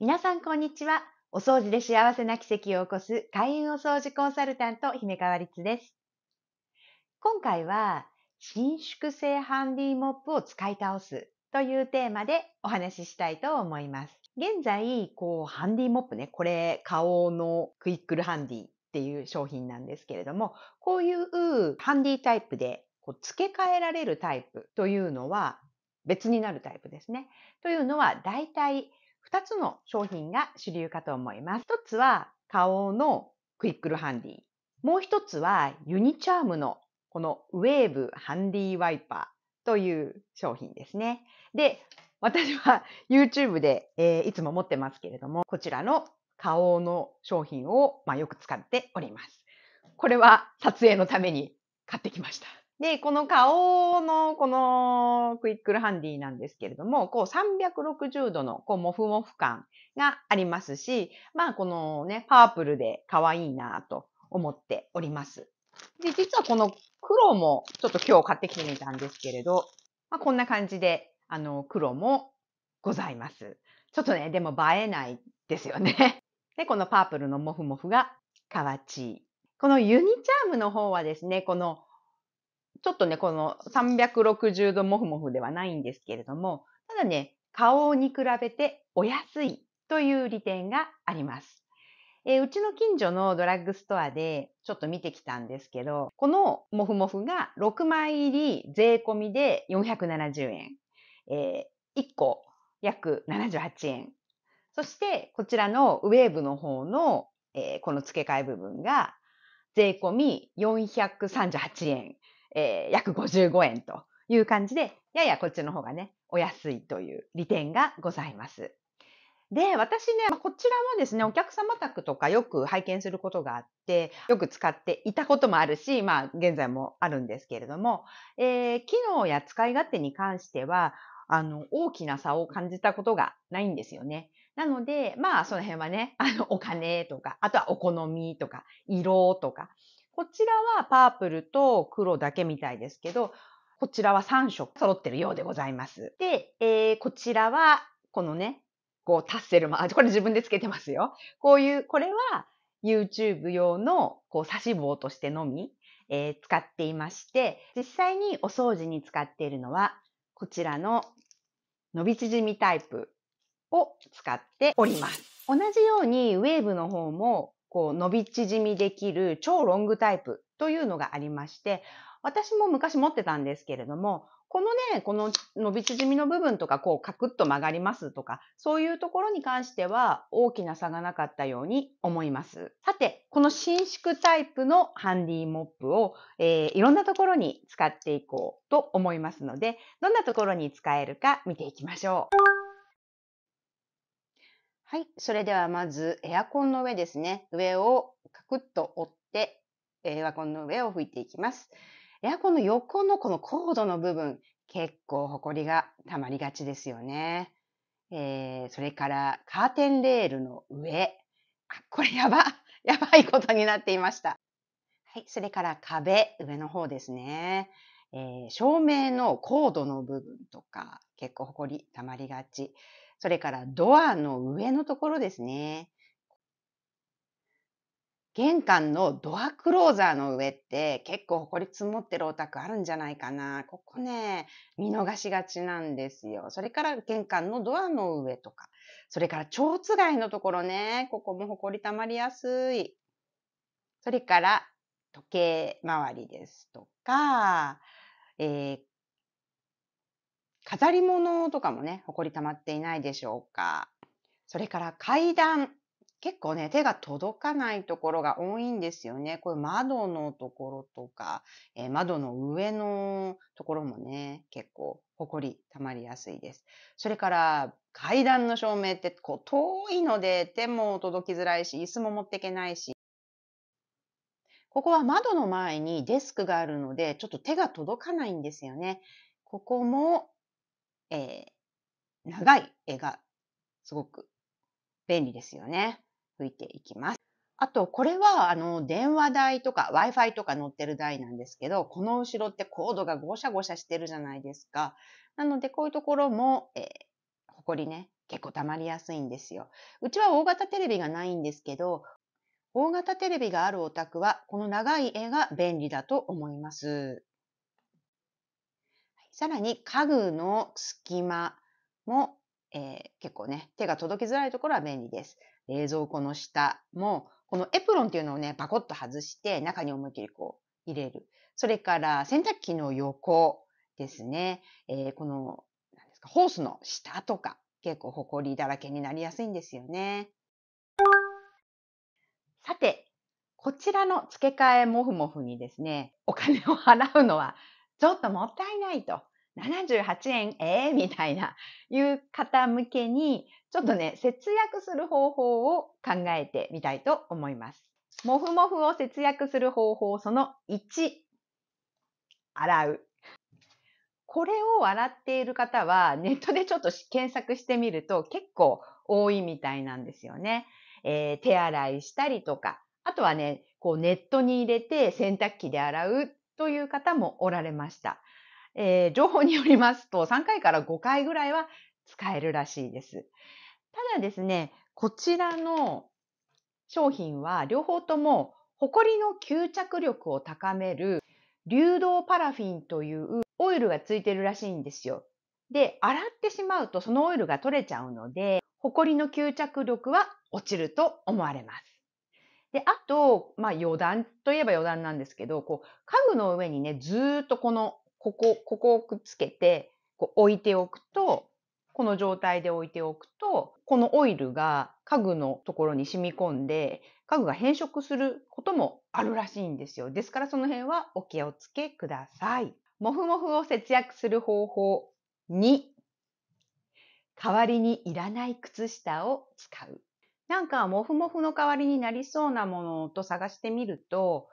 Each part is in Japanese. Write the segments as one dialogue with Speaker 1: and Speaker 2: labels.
Speaker 1: 皆さんこんにちは。お掃除で幸せな奇跡を起こす開運お掃除コンサルタント、姫川律です。今回は、伸縮性ハンディモップを使い倒すというテーマでお話ししたいと思います。現在、こう、ハンディモップね、これ、顔のクイックルハンディっていう商品なんですけれども、こういうハンディタイプでこう付け替えられるタイプというのは別になるタイプですね。というのは、だいたい2つの商品が主流かと思います。1つは顔のクイックルハンディ。もう1つはユニチャームのこのウェーブハンディワイパーという商品ですね。で、私は YouTube で、えー、いつも持ってますけれども、こちらの花王の商品を、まあ、よく使っております。これは撮影のために買ってきました。で、この顔のこのクイックルハンディなんですけれども、こう360度のこうモフモフ感がありますし、まあこのね、パープルで可愛いなと思っております。で、実はこの黒もちょっと今日買ってきてみたんですけれど、まあ、こんな感じで、あの、黒もございます。ちょっとね、でも映えないですよね。で、このパープルのモフモフがカワチこのユニチャームの方はですね、このちょっとね、この360度モフモフではないんですけれども、ただね、顔に比べてお安いという利点があります。えー、うちの近所のドラッグストアでちょっと見てきたんですけど、このモフモフが6枚入り税込みで470円。えー、1個約78円。そして、こちらのウェーブの方の、えー、この付け替え部分が税込み438円えー、約55円という感じで、ややこっちの方がね、お安いという利点がございます。で、私ね、こちらはですね、お客様宅とかよく拝見することがあって、よく使っていたこともあるし、まあ、現在もあるんですけれども、えー、機能や使い勝手に関しては、あの、大きな差を感じたことがないんですよね。なので、まあ、その辺はね、あの、お金とか、あとはお好みとか、色とか、こちらはパープルと黒だけみたいですけど、こちらは3色揃ってるようでございます。で、えー、こちらは、このね、こう、タッセルも、あ、これ自分でつけてますよ。こういう、これは YouTube 用の、こう、差し棒としてのみ、えー、使っていまして、実際にお掃除に使っているのは、こちらの伸び縮みタイプを使っております。同じようにウェーブの方もこう伸び縮みできる超ロングタイプというのがありまして、私も昔持ってたんですけれども、このね、この伸び縮みの部分とか、こうカクッと曲がりますとか、そういうところに関しては大きな差がなかったように思います。さて、この伸縮タイプのハンディモップを、えー、いろんなところに使っていこうと思いますので、どんなところに使えるか見ていきましょう。はい。それではまずエアコンの上ですね。上をカクッと折って、エアコンの上を拭いていきます。エアコンの横のこのコードの部分、結構ホコリが溜まりがちですよね。えー、それからカーテンレールの上。あ、これやば、やばいことになっていました。はい。それから壁、上の方ですね。えー、照明のコードの部分とか、結構ホコリ溜まりがち。それからドアの上のところですね。玄関のドアクローザーの上って結構埃積もってるお宅あるんじゃないかな。ここね、見逃しがちなんですよ。それから玄関のドアの上とか、それから蝶つがいのところね、ここも埃溜まりやすい。それから時計回りですとか、えー、飾り物とかもね、埃溜まっていないでしょうか。それから階段。結構ね、手が届かないところが多いんですよね。こういう窓のところとか、えー、窓の上のところもね、結構埃溜まりやすいです。それから階段の照明ってこう遠いので手も届きづらいし、椅子も持っていけないし、ここは窓の前にデスクがあるので、ちょっと手が届かないんですよね。ここもえー、長い絵がすごく便利ですよね。吹いていきます。あと、これは、あの、電話台とか Wi-Fi とか載ってる台なんですけど、この後ろってコードがごしゃごしゃしてるじゃないですか。なので、こういうところも、えー、ほこりね、結構溜まりやすいんですよ。うちは大型テレビがないんですけど、大型テレビがあるお宅は、この長い絵が便利だと思います。さらに家具の隙間も、えー、結構ね、手が届きづらいところは便利です。冷蔵庫の下も、このエプロンっていうのをね、パコッと外して中に思いっきりこう入れる。それから洗濯機の横ですね、えー、この、何ですか、ホースの下とか結構ホコリだらけになりやすいんですよね。さて、こちらの付け替えもふもふにですね、お金を払うのはちょっともったいないと78円、えー、みたいな、いう方向けに、ちょっとね、節約する方法を考えてみたいと思います。もふもふを節約する方法、その1、洗う。これを洗っている方は、ネットでちょっと検索してみると結構多いみたいなんですよね。えー、手洗いしたりとか、あとはね、こうネットに入れて洗濯機で洗うという方もおられました。えー、情報によりますと3回から5回ぐらいは使えるらしいです。ただですね、こちらの商品は両方とも埃の吸着力を高める流動パラフィンというオイルがついてるらしいんですよ。で、洗ってしまうとそのオイルが取れちゃうので、埃の吸着力は落ちると思われます。で、あと、まあ余談といえば余談なんですけど、こう、家具の上にね、ずっとこのここ、ここをくっつけて、こう置いておくと、この状態で置いておくと、このオイルが家具のところに染み込んで、家具が変色することもあるらしいんですよ。ですからその辺はお気をつけください。もふもふを節約する方法2、代わりにいらない靴下を使う。なんか、もふもふの代わりになりそうなものと探してみると、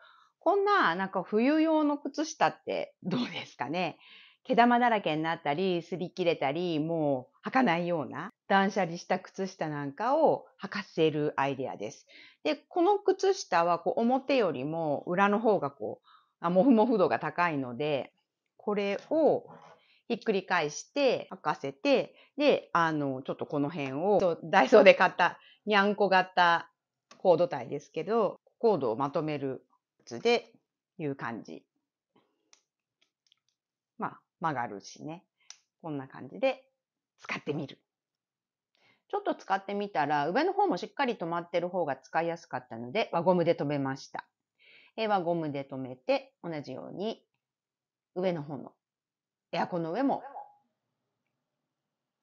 Speaker 1: こんな、なんか冬用の靴下ってどうですかね 毛玉だらけになったり、擦り切れたり、もう履かないような断捨離した靴下なんかを履かせるアイデアです。で、この靴下はこう表よりも裏の方がこう、もふもふ度が高いので、これをひっくり返して履かせて、で、あの、ちょっとこの辺を、ダイソーで買った、にゃんこ型コード体ですけど、コードをまとめるつでいう感じ。まあ、曲がるしね。こんな感じで使ってみる。ちょっと使ってみたら、上の方もしっかり止まってる方が使いやすかったので、輪ゴムで止めました。え輪ゴムで止めて、同じように上の方のエアコンの上も、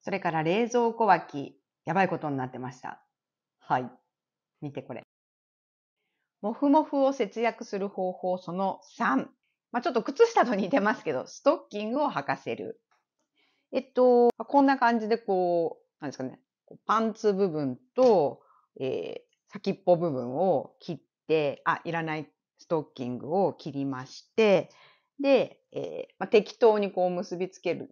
Speaker 1: それから冷蔵庫脇、やばいことになってました。はい。見てこれ。もふもふを節約する方法その3。まあ、ちょっと靴下と似てますけど、ストッキングを履かせる。えっと、こんな感じでこう、なんですかね、パンツ部分と、えー、先っぽ部分を切って、あ、いらないストッキングを切りまして、で、えー、まあ、適当にこう結びつける、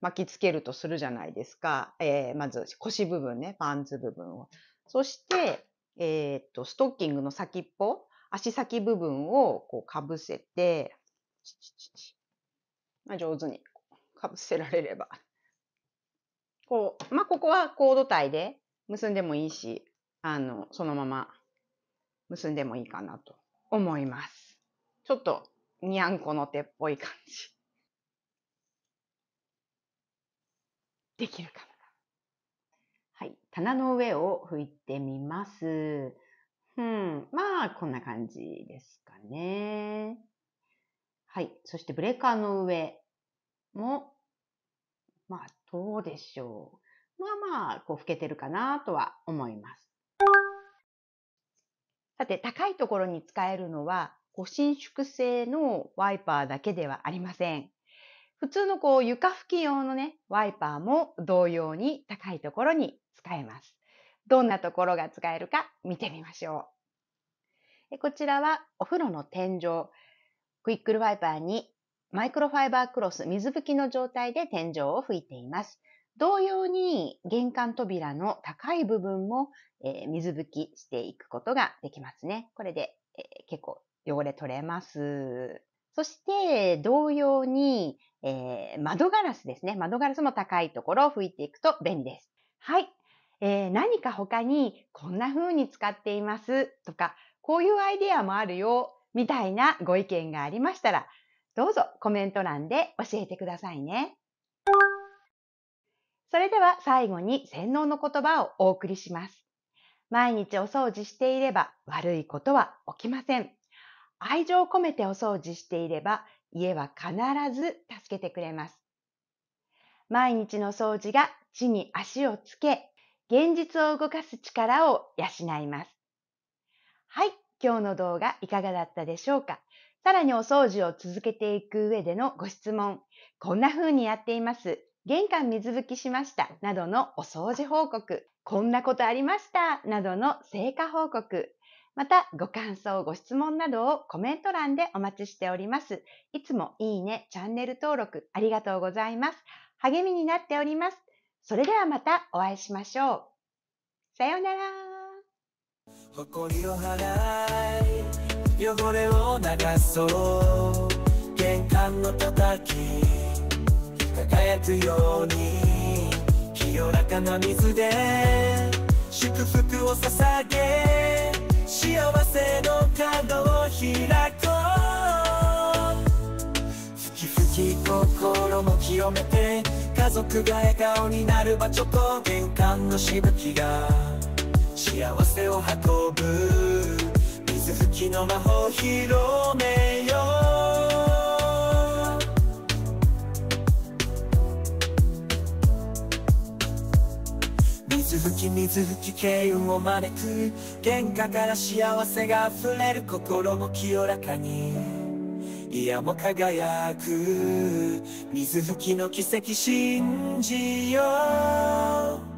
Speaker 1: 巻きつけるとするじゃないですか。えー、まず腰部分ね、パンツ部分を。そして、えー、っと、ストッキングの先っぽ、足先部分をこうかぶせて、まあ、上手にかぶせられれば。こう、まあ、ここはコード体で結んでもいいし、あの、そのまま結んでもいいかなと思います。ちょっと、にゃんこの手っぽい感じ。できるかな棚の上を拭いてみます。うん。まあ、こんな感じですかね。はい。そしてブレーカーの上も、まあ、どうでしょう。まあまあ、こう、拭けてるかなとは思います。さて、高いところに使えるのは、こう伸縮性のワイパーだけではありません。普通のこう床拭き用のね、ワイパーも同様に高いところに使えます。どんなところが使えるか見てみましょう。こちらはお風呂の天井。クイックルワイパーにマイクロファイバークロス、水拭きの状態で天井を拭いています。同様に玄関扉の高い部分も、え水拭きしていくことができますね。これで、え結構汚れ取れます。そして同様に、え窓ガラスですね。窓ガラスも高いところを拭いていくと便利です。はい。えー、何か他にこんな風に使っていますとか、こういうアイデアもあるよ、みたいなご意見がありましたら、どうぞコメント欄で教えてくださいね。それでは最後に洗脳の言葉をお送りします。毎日お掃除していれば悪いことは起きません。愛情を込めてお掃除していれば家は必ず助けてくれます。毎日の掃除が地に足をつけ現実を動かす力を養います。はい、今日の動画いかがだったでしょうかさらにお掃除を続けていく上でのご質問、こんな風にやっています。玄関水拭きしました。などのお掃除報告。こんなことありました。などの成果報告。また、ご感想、ご質問などをコメント欄でお待ちしております。いつもいいね、チャンネル登録ありがとうございます。励みになっております。それではまたお会いしましょう。さようなら。誇りを払い、汚れを流そう。玄関の叩き、輝くように。清らかな水で、祝福を捧げ。幸せの角を開こう。ふきふき心も清めて。家族が笑顔になる場所と玄関のしぶきが幸せを運ぶ水拭きの魔法広めよう水拭き水拭き慶運を招く喧嘩から幸せが溢れる心も清らかに宮も輝く水拭きの奇跡信じよう